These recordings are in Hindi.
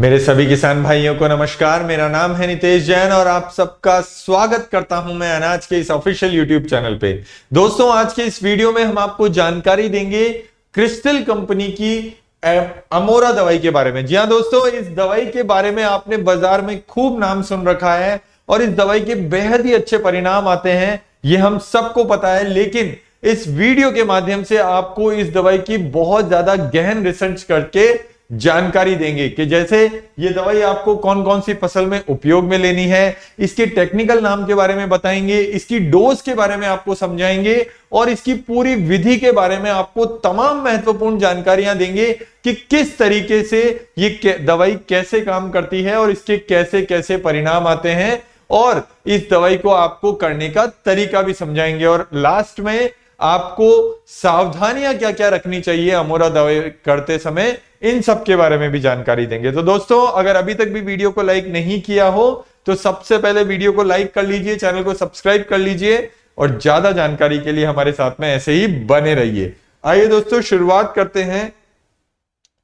मेरे सभी किसान भाइयों को नमस्कार मेरा नाम है नितेश जैन और आप सबका स्वागत करता हूं मैं अनाज के इस ऑफिशियल यूट्यूब चैनल पे दोस्तों आज के इस वीडियो में हम आपको जानकारी देंगे क्रिस्टल कंपनी की अमोरा दवाई के बारे में जी हाँ दोस्तों इस दवाई के बारे में आपने बाजार में खूब नाम सुन रखा है और इस दवाई के बेहद ही अच्छे परिणाम आते हैं ये हम सबको पता है लेकिन इस वीडियो के माध्यम से आपको इस दवाई की बहुत ज्यादा गहन रिसर्च करके जानकारी देंगे कि जैसे ये दवाई आपको कौन कौन सी फसल में उपयोग में लेनी है इसके टेक्निकल नाम के बारे में बताएंगे इसकी डोज के बारे में आपको समझाएंगे और इसकी पूरी विधि के बारे में आपको तमाम महत्वपूर्ण जानकारियां देंगे कि किस तरीके से ये दवाई कैसे काम करती है और इसके कैसे कैसे परिणाम आते हैं और इस दवाई को आपको करने का तरीका भी समझाएंगे और लास्ट में आपको सावधानियां क्या क्या रखनी चाहिए अमोरा दवाई करते समय इन सब के बारे में भी जानकारी देंगे तो दोस्तों अगर अभी तक भी वीडियो को लाइक नहीं किया हो तो सबसे पहले वीडियो को लाइक कर लीजिए चैनल को सब्सक्राइब कर लीजिए और ज्यादा जानकारी के लिए हमारे साथ में ऐसे ही बने रहिए आइए दोस्तों शुरुआत करते हैं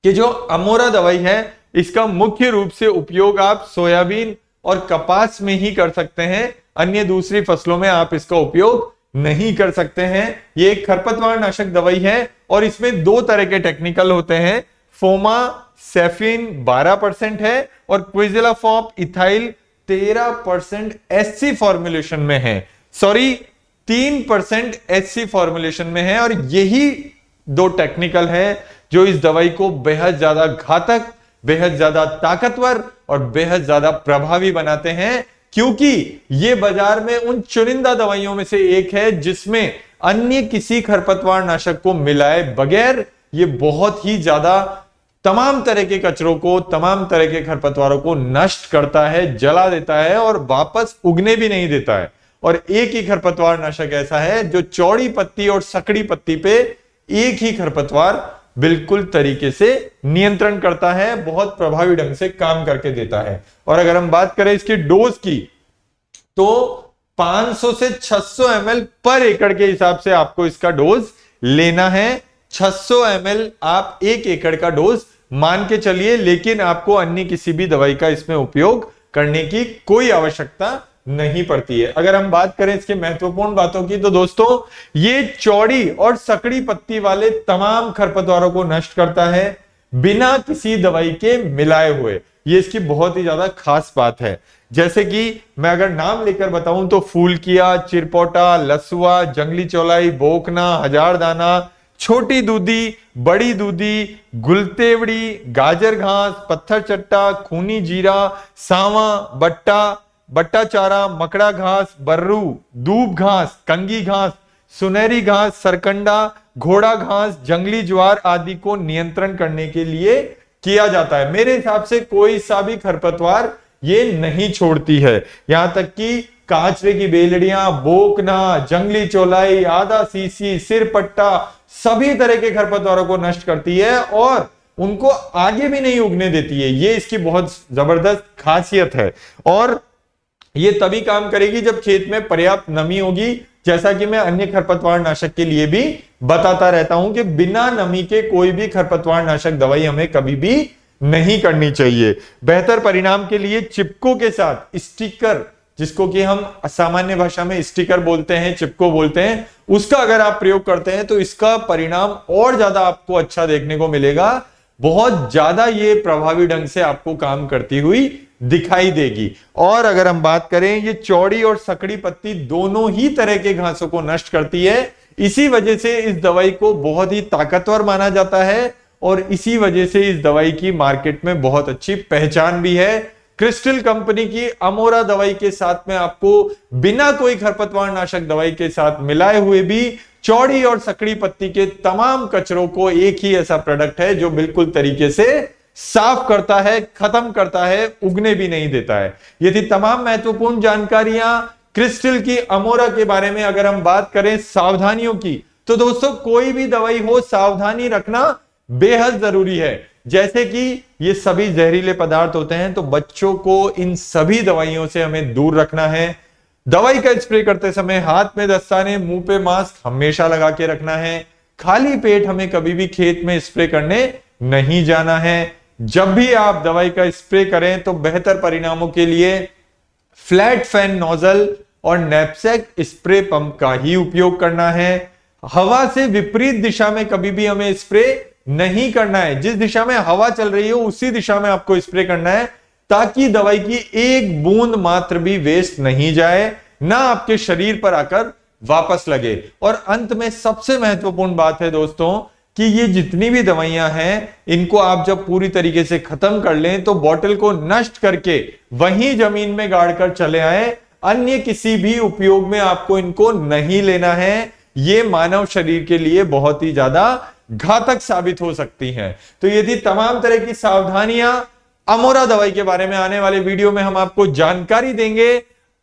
कि जो अमोरा दवाई है इसका मुख्य रूप से उपयोग आप सोयाबीन और कपास में ही कर सकते हैं अन्य दूसरी फसलों में आप इसका उपयोग नहीं कर सकते हैं ये एक खरपतवार नाशक दवाई है और इसमें दो तरह के टेक्निकल होते हैं फोमा सेफिन 12 परसेंट है और क्विजिलाफॉप इथाइल 13 परसेंट एस फॉर्मुलेशन में है सॉरी तीन परसेंट एस फॉर्मुलेशन में है और यही दो टेक्निकल है जो इस दवाई को बेहद ज्यादा घातक बेहद ज्यादा ताकतवर और बेहद ज्यादा प्रभावी बनाते हैं क्योंकि ये बाजार में उन चुनिंदा दवाइयों में से एक है जिसमें अन्य किसी खरपतवार नाशक को मिलाए बगैर ये बहुत ही ज्यादा तमाम तरह के कचरों को तमाम तरह के खरपतवारों को नष्ट करता है जला देता है और वापस उगने भी नहीं देता है और एक ही खरपतवार नाशक ऐसा है जो चौड़ी पत्ती और सकड़ी पत्ती पे एक ही खरपतवार बिल्कुल तरीके से नियंत्रण करता है बहुत प्रभावी ढंग से काम करके देता है और अगर हम बात करें इसकी डोज की तो 500 से 600 एम पर एकड़ के हिसाब से आपको इसका डोज लेना है 600 एम आप एक एकड़ का डोज मान के चलिए लेकिन आपको अन्य किसी भी दवाई का इसमें उपयोग करने की कोई आवश्यकता नहीं पड़ती है अगर हम बात करें इसके महत्वपूर्ण बातों की तो दोस्तों ये चौड़ी और सकड़ी पत्ती वाले तमाम खरपतवारों को नष्ट करता है बिना किसी दवाई के मिलाए हुए ये इसकी बहुत ही ज्यादा खास बात है जैसे कि मैं अगर नाम लेकर बताऊं तो फूलकिया चिरपोटा लसुआ जंगली चौलाई बोकना हजार दाना छोटी दूधी बड़ी दूधी गुलतेवड़ी गाजर घास पत्थर चट्टा खूनी जीरा सावा बट्टा बट्टा चारा मकड़ा घास बर्रू दूब घास कंगी घास सुनहरी घास सरकंडा घोड़ा घास जंगली ज्वार आदि को नियंत्रण करने के लिए किया जाता है मेरे हिसाब से कोई सा भी खरपतवार ये नहीं छोड़ती है यहां तक कि कांचरे की बेलड़िया बोकना जंगली चौलाई आधा सीसी सिर पट्टा सभी तरह के खरपतवारों को नष्ट करती है और उनको आगे भी नहीं उगने देती है ये इसकी बहुत जबरदस्त खासियत है और ये तभी काम करेगी जब खेत में पर्याप्त नमी होगी जैसा कि मैं अन्य खरपतवार नाशक के लिए भी बताता रहता हूं कि बिना नमी के कोई भी खरपतवार नाशक दवाई हमें कभी भी नहीं करनी चाहिए बेहतर परिणाम के लिए चिपको के साथ स्टिकर जिसको कि हम सामान्य भाषा में स्टिकर बोलते हैं चिपको बोलते हैं उसका अगर आप प्रयोग करते हैं तो इसका परिणाम और ज्यादा आपको अच्छा देखने को मिलेगा बहुत ज्यादा ये प्रभावी ढंग से आपको काम करती हुई दिखाई देगी और अगर हम बात करें ये चौड़ी और सकड़ी पत्ती दोनों ही तरह के घासों को नष्ट करती है इसी वजह से इस दवाई को बहुत ही ताकतवर माना जाता है और इसी वजह से इस दवाई की मार्केट में बहुत अच्छी पहचान भी है क्रिस्टल कंपनी की अमोरा दवाई के साथ में आपको बिना कोई खरपतवार नाशक दवाई के साथ मिलाए हुए भी चौड़ी और सकड़ी पत्ती के तमाम कचरों को एक ही ऐसा प्रोडक्ट है जो बिल्कुल तरीके से साफ करता है खत्म करता है उगने भी नहीं देता है ये थी तमाम महत्वपूर्ण जानकारियां क्रिस्टल की अमोरा के बारे में अगर हम बात करें सावधानियों की तो दोस्तों कोई भी दवाई हो सावधानी रखना बेहद जरूरी है जैसे कि ये सभी जहरीले पदार्थ होते हैं तो बच्चों को इन सभी दवाइयों से हमें दूर रखना है दवाई का स्प्रे करते समय हाथ में दस्ताने मुंह पे मास्क हमेशा लगा के रखना है खाली पेट हमें कभी भी खेत में स्प्रे करने नहीं जाना है जब भी आप दवाई का स्प्रे करें तो बेहतर परिणामों के लिए फ्लैट फैन नोजल और नेपसेक स्प्रे पंप का ही उपयोग करना है हवा से विपरीत दिशा में कभी भी हमें स्प्रे नहीं करना है जिस दिशा में हवा चल रही हो उसी दिशा में आपको स्प्रे करना है ताकि दवाई की एक बूंद मात्र भी वेस्ट नहीं जाए ना आपके शरीर पर आकर वापस लगे और अंत में सबसे महत्वपूर्ण बात है दोस्तों कि ये जितनी भी दवाइयां हैं इनको आप जब पूरी तरीके से खत्म कर लें तो बॉटल को नष्ट करके वहीं जमीन में गाड़कर चले आए अन्य किसी भी उपयोग में आपको इनको नहीं लेना है ये मानव शरीर के लिए बहुत ही ज्यादा घातक साबित हो सकती हैं तो ये थी तमाम तरह की सावधानियां अमोरा दवाई के बारे में आने वाले वीडियो में हम आपको जानकारी देंगे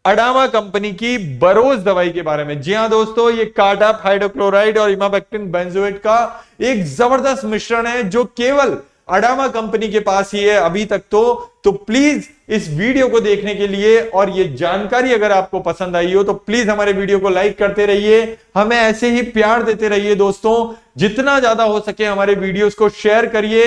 अडामा कंपनी की बरोज दवाई के बारे में जी हाँ दोस्तों ये कार्डाप हाइड्रोक्लोराइड और इमाबेक्टिन बेंजोएट का एक जबरदस्त मिश्रण है जो केवल अडामा कंपनी के पास ही है अभी तक तो तो प्लीज इस वीडियो को देखने के लिए और ये जानकारी अगर आपको पसंद आई हो तो प्लीज हमारे वीडियो को लाइक करते रहिए हमें ऐसे ही प्यार देते रहिए दोस्तों जितना ज्यादा हो सके हमारे वीडियोस को शेयर करिए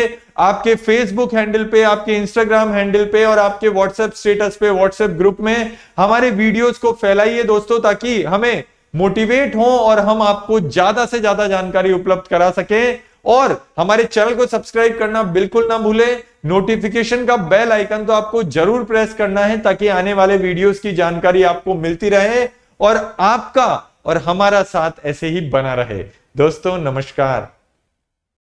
आपके फेसबुक हैंडल पे आपके इंस्टाग्राम हैंडल पे और आपके व्हाट्सएप स्टेटस पे व्हाट्सएप ग्रुप में हमारे वीडियोज को फैलाइए दोस्तों ताकि हमें मोटिवेट हो और हम आपको ज्यादा से ज्यादा जानकारी उपलब्ध करा सके और हमारे चैनल को सब्सक्राइब करना बिल्कुल ना भूले नोटिफिकेशन का बेल आइकन तो आपको जरूर प्रेस करना है ताकि आने वाले वीडियोस की जानकारी आपको मिलती रहे और आपका और हमारा साथ ऐसे ही बना रहे दोस्तों नमस्कार